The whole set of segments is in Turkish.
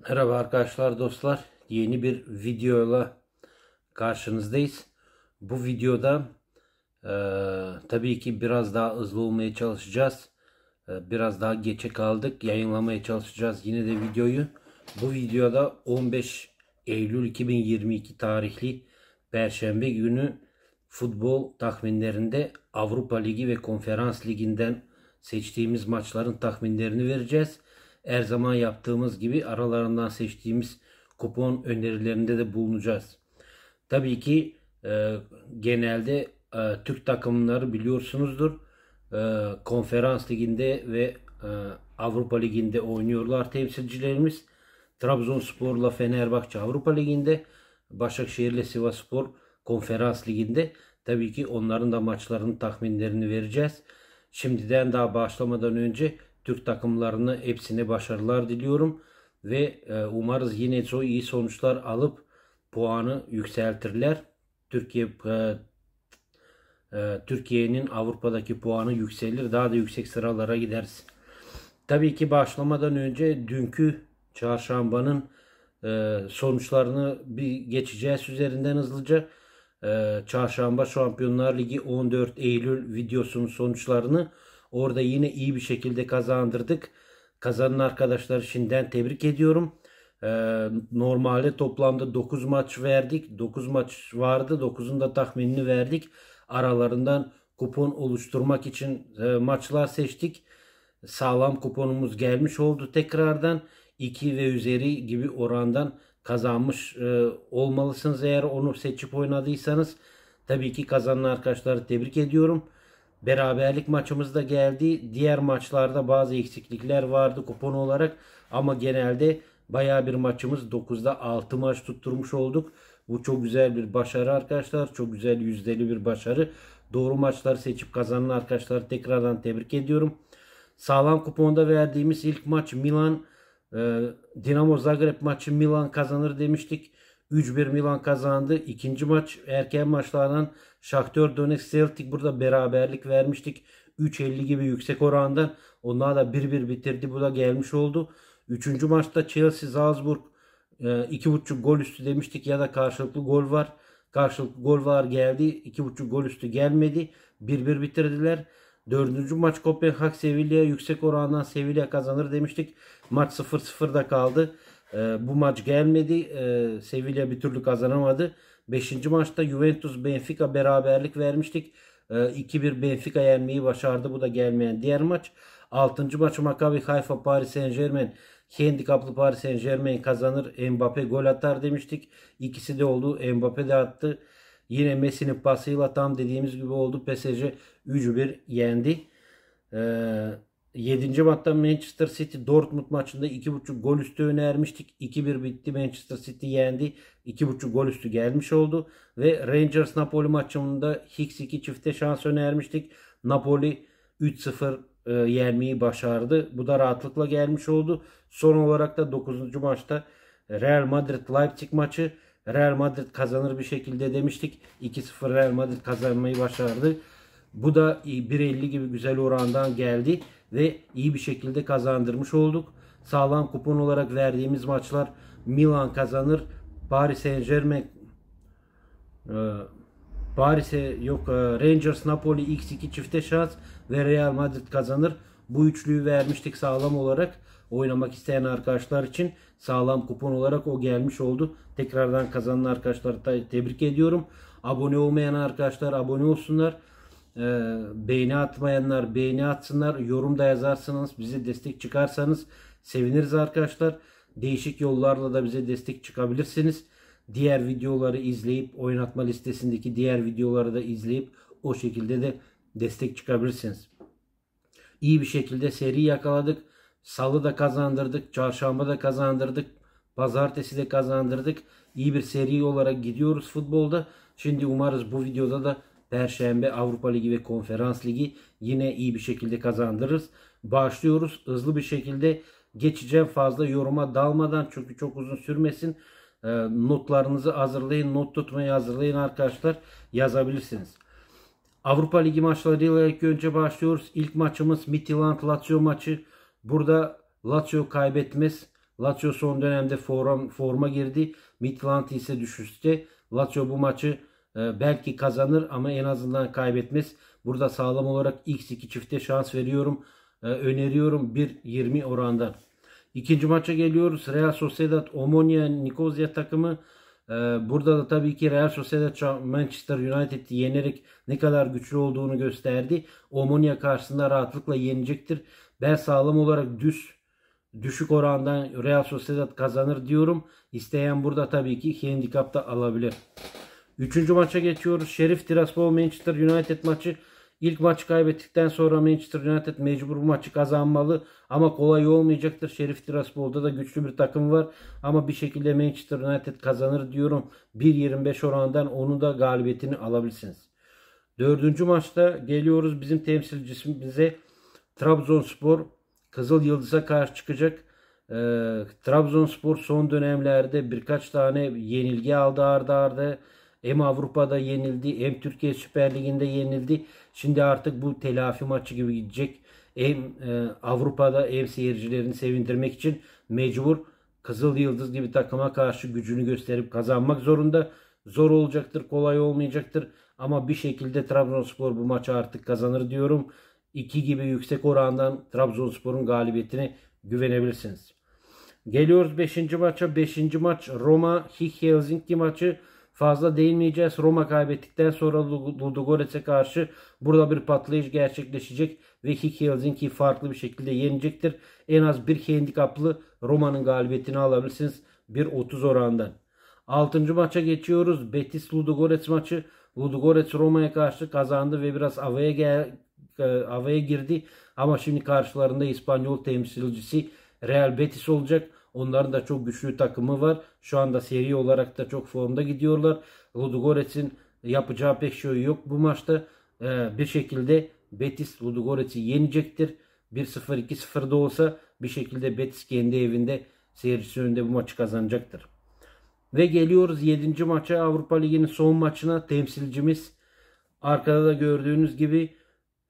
Merhaba arkadaşlar dostlar. Yeni bir videoyla karşınızdayız. Bu videoda e, tabii ki biraz daha hızlı olmaya çalışacağız. E, biraz daha geçe kaldık. Yayınlamaya çalışacağız yine de videoyu. Bu videoda 15 Eylül 2022 tarihli Perşembe günü futbol tahminlerinde Avrupa Ligi ve Konferans Ligi'nden seçtiğimiz maçların tahminlerini vereceğiz her zaman yaptığımız gibi aralarından seçtiğimiz kupon önerilerinde de bulunacağız. Tabii ki e, genelde e, Türk takımları biliyorsunuzdur. E, Konferans liginde ve e, Avrupa liginde oynuyorlar temsilcilerimiz. Trabzonspor'la Fenerbahçe Avrupa liginde, Başakşehir'le Sivasspor Konferans liginde. Tabii ki onların da maçlarının tahminlerini vereceğiz. Şimdiden daha başlamadan önce Türk takımlarını hepsine başarılar diliyorum ve e, umarız yine çok iyi sonuçlar alıp puanı yükseltirler. Türkiye e, e, Türkiye'nin Avrupa'daki puanı yükselir, daha da yüksek sıralara gideriz. Tabii ki başlamadan önce dünkü çarşambanın sonuçlarını bir geçeceğiz üzerinden hızlıca. Çarşamba Şampiyonlar Ligi 14 Eylül videosunun sonuçlarını Orada yine iyi bir şekilde kazandırdık. Kazanan arkadaşlar şimdiden tebrik ediyorum. Ee, normalde toplamda 9 maç verdik. 9 maç vardı. 9'un da tahminini verdik. Aralarından kupon oluşturmak için e, maçlar seçtik. Sağlam kuponumuz gelmiş oldu tekrardan. 2 ve üzeri gibi orandan kazanmış e, olmalısınız eğer onu seçip oynadıysanız. Tabii ki kazanan arkadaşları tebrik ediyorum. Beraberlik maçımız da geldi. Diğer maçlarda bazı eksiklikler vardı kupon olarak. Ama genelde baya bir maçımız 9'da 6 maç tutturmuş olduk. Bu çok güzel bir başarı arkadaşlar. Çok güzel yüzdeli bir başarı. Doğru maçları seçip kazanan arkadaşlar tekrardan tebrik ediyorum. Sağlam kuponda verdiğimiz ilk maç Milan. E, Dinamo Zagreb maçı Milan kazanır demiştik. 3-1 Milan kazandı. İkinci maç erken maçlardan Shakhtar Donetsk Celtic burada beraberlik vermiştik. 3-50 gibi yüksek oranda. Onlar da 1-1 bitirdi. Bu da gelmiş oldu. Üçüncü maçta Chelsea Salzburg 2.5 e, gol üstü demiştik ya da karşılıklı gol var. Karşılıklı gol var geldi. 2.5 gol üstü gelmedi. 1-1 bitirdiler. Dördüncü maç Kopenhag Sevilla yüksek orandan Sevilla kazanır demiştik. Maç 0 0 da kaldı. E, bu maç gelmedi. E, Sevilla bir türlü kazanamadı. Beşinci maçta Juventus Benfica beraberlik vermiştik. E, ee, 2-1 Benfica yenmeyi başardı. Bu da gelmeyen diğer maç. Altıncı maç Maccabi Haifa Paris Saint Germain handikaplı Paris Saint Germain kazanır. Mbappe gol atar demiştik. İkisi de oldu. Mbappe de attı. Yine Messi'nin pasıyla tam dediğimiz gibi oldu. PSG 3-1 yendi. Ee, 7. maçta Manchester City Dortmund maçında 2.5 gol üstü önermiştik. 2-1 bitti. Manchester City yendi. 2.5 gol üstü gelmiş oldu. Ve Rangers Napoli maçında Hicks 2 çifte şans önermiştik. Napoli 3-0 e, yenmeyi başardı. Bu da rahatlıkla gelmiş oldu. Son olarak da 9. maçta Real Madrid Leipzig maçı Real Madrid kazanır bir şekilde demiştik. 2-0 Real Madrid kazanmayı başardı. Bu da 1.50 gibi güzel orandan geldi ve iyi bir şekilde kazandırmış olduk. Sağlam kupon olarak verdiğimiz maçlar Milan kazanır, Paris Saint Germain e, Paris'e yok e, Rangers, Napoli, X2 çifte şans ve Real Madrid kazanır. Bu üçlüyü vermiştik sağlam olarak. Oynamak isteyen arkadaşlar için sağlam kupon olarak o gelmiş oldu. Tekrardan kazanan arkadaşları tebrik ediyorum. Abone olmayan arkadaşlar abone olsunlar. E, beğeni atmayanlar beğeni atsınlar. Yorum da yazarsınız. Bize destek çıkarsanız seviniriz arkadaşlar. Değişik yollarla da bize destek çıkabilirsiniz. Diğer videoları izleyip oynatma listesindeki diğer videoları da izleyip o şekilde de destek çıkabilirsiniz. İyi bir şekilde seri yakaladık. Salı da kazandırdık. Çarşamba da kazandırdık. Pazartesi de kazandırdık. İyi bir seri olarak gidiyoruz futbolda. Şimdi umarız bu videoda da Perşembe Avrupa Ligi ve Konferans Ligi yine iyi bir şekilde kazandırırız. Başlıyoruz hızlı bir şekilde geçeceğim fazla yoruma dalmadan çünkü çok uzun sürmesin. Ee, notlarınızı hazırlayın, not tutmayı hazırlayın arkadaşlar. Yazabilirsiniz. Avrupa Ligi maçlarıyla ilk önce başlıyoruz. İlk maçımız Midtjylland Lazio maçı. Burada Lazio kaybetmez. Lazio son dönemde form, forma girdi. Midtjylland ise düşüşte. Lazio bu maçı ee, belki kazanır ama en azından kaybetmez. Burada sağlam olarak x2 çifte şans veriyorum. Ee, öneriyorum 1.20 oranda. İkinci maça geliyoruz. Real Sociedad Omonia Nikozya takımı. Ee, burada da tabii ki Real Sociedad Manchester United'i yenerek ne kadar güçlü olduğunu gösterdi. Omonia karşısında rahatlıkla yenecektir. Ben sağlam olarak düz düşük orandan Real Sociedad kazanır diyorum. İsteyen burada tabii ki da alabilir. Üçüncü maça geçiyoruz. Şerif Tiraspol Manchester United maçı. İlk maçı kaybettikten sonra Manchester United mecbur bu maçı kazanmalı ama kolay olmayacaktır. Şerif Tiraspol'da da güçlü bir takım var ama bir şekilde Manchester United kazanır diyorum. 1.25 oranından onu da galibiyetini alabilirsiniz. Dördüncü maçta geliyoruz bizim temsilcimize Trabzonspor Kızıl Yıldız'a karşı çıkacak. E, Trabzonspor son dönemlerde birkaç tane yenilgi aldı ardı ardı. Hem Avrupa'da yenildi hem Türkiye Süper Ligi'nde yenildi. Şimdi artık bu telafi maçı gibi gidecek. Hem e, Avrupa'da hem seyircilerini sevindirmek için mecbur Kızıl Yıldız gibi takıma karşı gücünü gösterip kazanmak zorunda. Zor olacaktır, kolay olmayacaktır. Ama bir şekilde Trabzonspor bu maçı artık kazanır diyorum. 2 gibi yüksek orandan Trabzonspor'un galibiyetini güvenebilirsiniz. Geliyoruz 5. maça. 5. maç Roma Helsinki maçı fazla değinmeyeceğiz. Roma kaybettikten sonra Ludogorets'e karşı burada bir patlayış gerçekleşecek ve Helsinki farklı bir şekilde yenecektir. En az bir handikaplı Roma'nın galibiyetini alabilirsiniz. 1.30 oranından. 6. maça geçiyoruz. Betis Ludogorets maçı. Ludogorets Roma'ya karşı kazandı ve biraz avaya gel e, havaya girdi. Ama şimdi karşılarında İspanyol temsilcisi Real Betis olacak. Onların da çok güçlü takımı var. Şu anda seri olarak da çok formda gidiyorlar. Ludogorets'in yapacağı pek şey yok bu maçta. Ee, bir şekilde Betis Ludogorets'i yenecektir. 1-0 2 0 da olsa bir şekilde Betis kendi evinde seyircisi önünde bu maçı kazanacaktır. Ve geliyoruz 7. maça Avrupa Ligi'nin son maçına temsilcimiz arkada da gördüğünüz gibi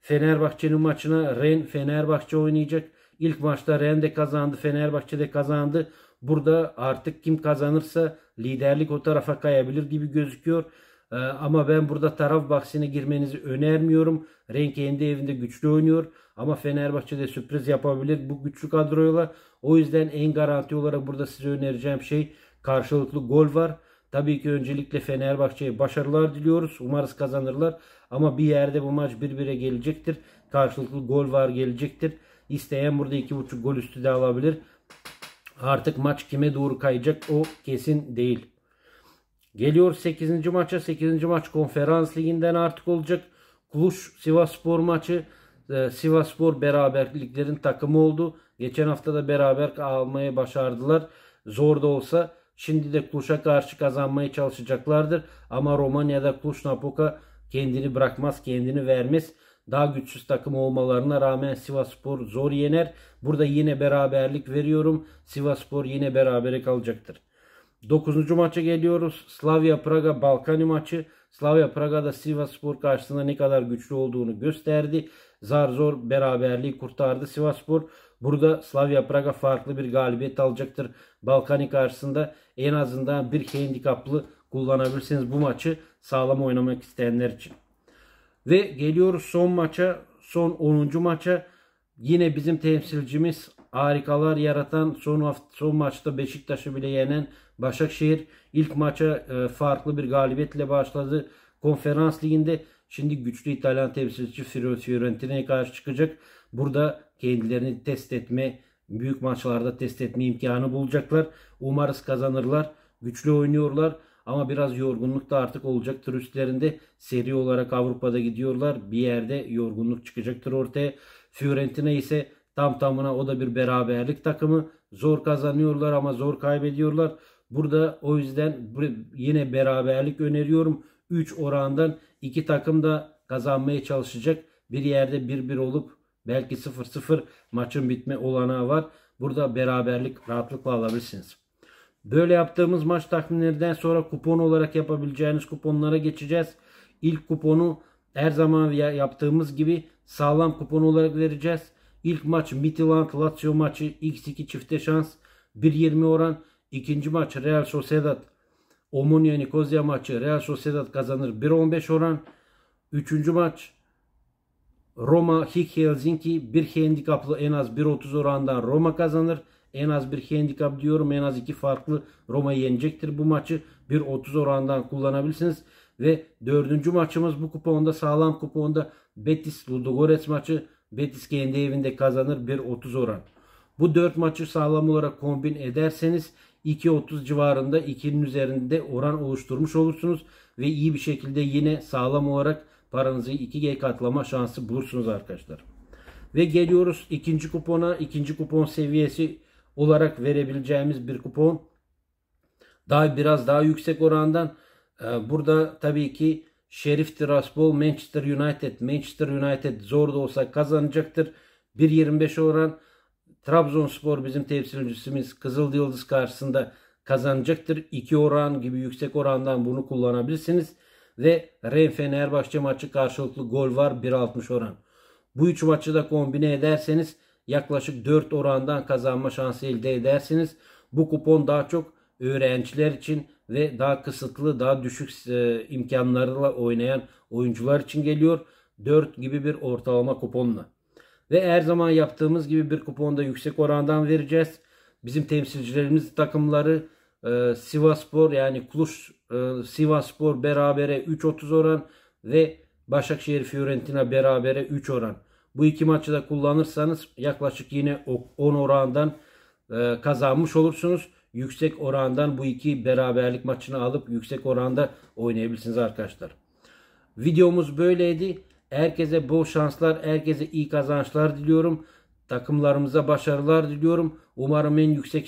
Fenerbahçe'nin maçına Ren Fenerbahçe oynayacak. İlk maçta de kazandı, Fenerbahçe de kazandı. Burada artık kim kazanırsa liderlik o tarafa kayabilir gibi gözüküyor. Ee, ama ben burada taraf bahsine girmenizi önermiyorum. Renk kendi evinde güçlü oynuyor. Ama Fenerbahçe de sürpriz yapabilir bu güçlü kadroyla. O yüzden en garanti olarak burada size önereceğim şey karşılıklı gol var. Tabii ki öncelikle Fenerbahçe'ye başarılar diliyoruz. Umarız kazanırlar. Ama bir yerde bu maç 1-1'e gelecektir. Karşılıklı gol var gelecektir. İsteyen burada 2.5 gol üstü de alabilir. Artık maç kime doğru kayacak o kesin değil. Geliyor 8. maça. 8. maç konferans liginden artık olacak. Cluj Sivaspor maçı. Ee, Sivaspor beraberliklerin takımı oldu. Geçen hafta da beraber almayı başardılar. Zor da olsa şimdi de Kuluş'a karşı kazanmaya çalışacaklardır. Ama Romanya'da Kuluş Napoca kendini bırakmaz, kendini vermez. Daha güçsüz takım olmalarına rağmen Sivaspor zor yener. Burada yine beraberlik veriyorum. Sivaspor yine berabere kalacaktır. 9. maça geliyoruz. Slavia Praga Balkani maçı. Slavia Praga da Sivaspor karşısında ne kadar güçlü olduğunu gösterdi. Zar zor beraberliği kurtardı Sivaspor. Burada Slavia Praga farklı bir galibiyet alacaktır. Balkani karşısında en azından bir handikaplı kullanabilirsiniz bu maçı sağlam oynamak isteyenler için. Ve geliyoruz son maça, son 10. maça. Yine bizim temsilcimiz harikalar yaratan son hafta, son maçta Beşiktaş'ı bile yenen Başakşehir ilk maça e, farklı bir galibiyetle başladı. Konferans liginde şimdi güçlü İtalyan temsilcisi Fiorentina'ya karşı çıkacak. Burada kendilerini test etme, büyük maçlarda test etme imkanı bulacaklar. Umarız kazanırlar. Güçlü oynuyorlar. Ama biraz yorgunluk da artık olacak turistlerinde Seri olarak Avrupa'da gidiyorlar. Bir yerde yorgunluk çıkacaktır ortaya. Fiorentina ise tam tamına o da bir beraberlik takımı. Zor kazanıyorlar ama zor kaybediyorlar. Burada o yüzden yine beraberlik öneriyorum. 3 orandan iki takım da kazanmaya çalışacak. Bir yerde 1-1 olup belki 0-0 maçın bitme olanağı var. Burada beraberlik rahatlıkla alabilirsiniz. Böyle yaptığımız maç tahminlerinden sonra kupon olarak yapabileceğiniz kuponlara geçeceğiz. İlk kuponu her zaman yaptığımız gibi sağlam kupon olarak vereceğiz. İlk maç Midtjylland Lazio maçı x2 çifte şans 1.20 oran. İkinci maç Real Sociedad Omonia Nikozya maçı Real Sociedad kazanır 1.15 oran. Üçüncü maç Roma Hik Helsinki bir handikaplı en az 1.30 orandan Roma kazanır. En az bir handikap diyorum. En az iki farklı Roma yenecektir bu maçı. Bir 30 orandan kullanabilirsiniz. Ve dördüncü maçımız bu kuponda sağlam kuponda Betis Ludogorets maçı. Betis kendi evinde kazanır bir 30 oran. Bu dört maçı sağlam olarak kombin ederseniz 2.30 civarında 2'nin üzerinde oran oluşturmuş olursunuz. Ve iyi bir şekilde yine sağlam olarak paranızı 2G katlama şansı bulursunuz arkadaşlar. Ve geliyoruz ikinci kupona. ikinci kupon seviyesi olarak verebileceğimiz bir kupon. Daha biraz daha yüksek orandan e, burada tabii ki Şerif Tiraspol, Manchester United, Manchester United zor da olsa kazanacaktır. 1.25 oran Trabzonspor bizim temsilcisimiz Kızıl Yıldız karşısında kazanacaktır. 2 oran gibi yüksek orandan bunu kullanabilirsiniz. Ve Ren Fenerbahçe maçı karşılıklı gol var 1.60 oran. Bu üç maçı da kombine ederseniz yaklaşık 4 orandan kazanma şansı elde edersiniz. Bu kupon daha çok öğrenciler için ve daha kısıtlı, daha düşük e, imkanlarla oynayan oyuncular için geliyor. 4 gibi bir ortalama kuponla. Ve her zaman yaptığımız gibi bir kuponda yüksek orandan vereceğiz. Bizim temsilcilerimiz takımları e, Sivaspor yani Kluş e, Sivaspor berabere 3.30 oran ve Başakşehir Fiorentina berabere 3 oran. Bu iki maçı da kullanırsanız yaklaşık yine 10 orandan e, kazanmış olursunuz. Yüksek orandan bu iki beraberlik maçını alıp yüksek oranda oynayabilirsiniz arkadaşlar. Videomuz böyleydi. Herkese bol şanslar, herkese iyi kazançlar diliyorum. Takımlarımıza başarılar diliyorum. Umarım en yüksek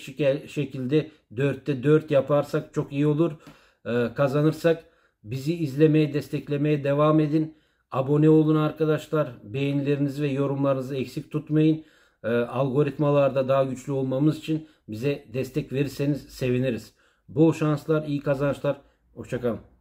şekilde 4'te 4 yaparsak çok iyi olur. E, kazanırsak bizi izlemeye, desteklemeye devam edin. Abone olun arkadaşlar. Beğenilerinizi ve yorumlarınızı eksik tutmayın. Ee, algoritmalarda daha güçlü olmamız için bize destek verirseniz seviniriz. Bol şanslar, iyi kazançlar. Hoşçakalın.